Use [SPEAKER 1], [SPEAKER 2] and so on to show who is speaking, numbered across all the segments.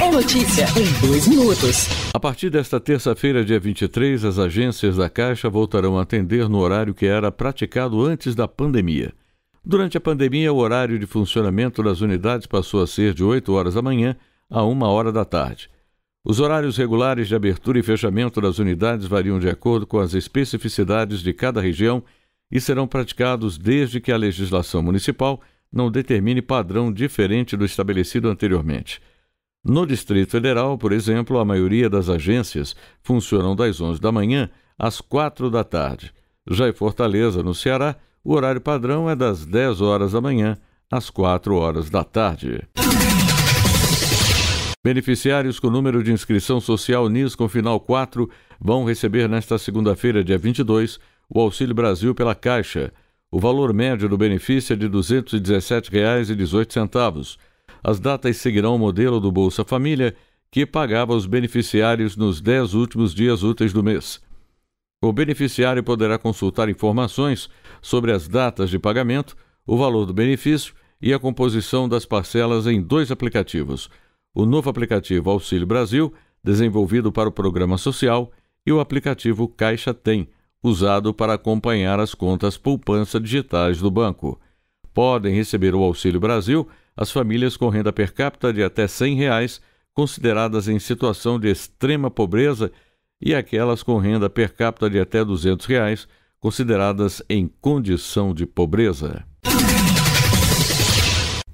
[SPEAKER 1] É notícia em dois minutos. A partir desta terça-feira, dia 23, as agências da Caixa voltarão a atender no horário que era praticado antes da pandemia. Durante a pandemia, o horário de funcionamento das unidades passou a ser de 8 horas da manhã a 1 hora da tarde. Os horários regulares de abertura e fechamento das unidades variam de acordo com as especificidades de cada região e serão praticados desde que a legislação municipal não determine padrão diferente do estabelecido anteriormente. No Distrito Federal, por exemplo, a maioria das agências funcionam das 11 da manhã às 4 da tarde. Já em Fortaleza, no Ceará, o horário padrão é das 10 horas da manhã às 4 horas da tarde. Beneficiários com número de inscrição social NIS com final 4 vão receber nesta segunda-feira, dia 22, o Auxílio Brasil pela Caixa. O valor médio do benefício é de R$ 217,18. As datas seguirão o modelo do Bolsa Família, que pagava os beneficiários nos dez últimos dias úteis do mês. O beneficiário poderá consultar informações sobre as datas de pagamento, o valor do benefício e a composição das parcelas em dois aplicativos: o novo aplicativo Auxílio Brasil, desenvolvido para o programa social, e o aplicativo Caixa Tem, usado para acompanhar as contas poupança digitais do banco. Podem receber o Auxílio Brasil as famílias com renda per capita de até R$ 100, reais, consideradas em situação de extrema pobreza, e aquelas com renda per capita de até R$ 200, reais, consideradas em condição de pobreza.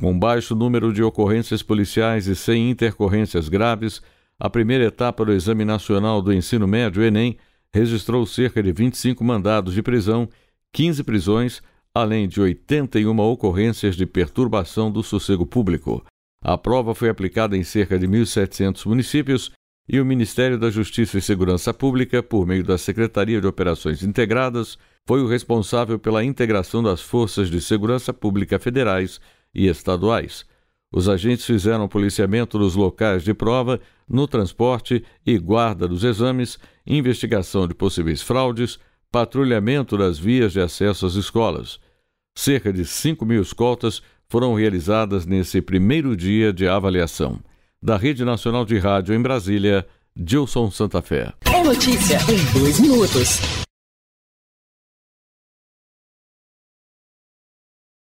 [SPEAKER 1] Com baixo número de ocorrências policiais e sem intercorrências graves, a primeira etapa do Exame Nacional do Ensino Médio, Enem, registrou cerca de 25 mandados de prisão, 15 prisões, além de 81 ocorrências de perturbação do sossego público. A prova foi aplicada em cerca de 1.700 municípios e o Ministério da Justiça e Segurança Pública, por meio da Secretaria de Operações Integradas, foi o responsável pela integração das forças de segurança pública federais e estaduais. Os agentes fizeram policiamento nos locais de prova, no transporte e guarda dos exames, investigação de possíveis fraudes, patrulhamento das vias de acesso às escolas. Cerca de 5 mil escoltas foram realizadas nesse primeiro dia de avaliação. Da Rede Nacional de Rádio em Brasília, Gilson Santa Fé. É notícia em dois minutos.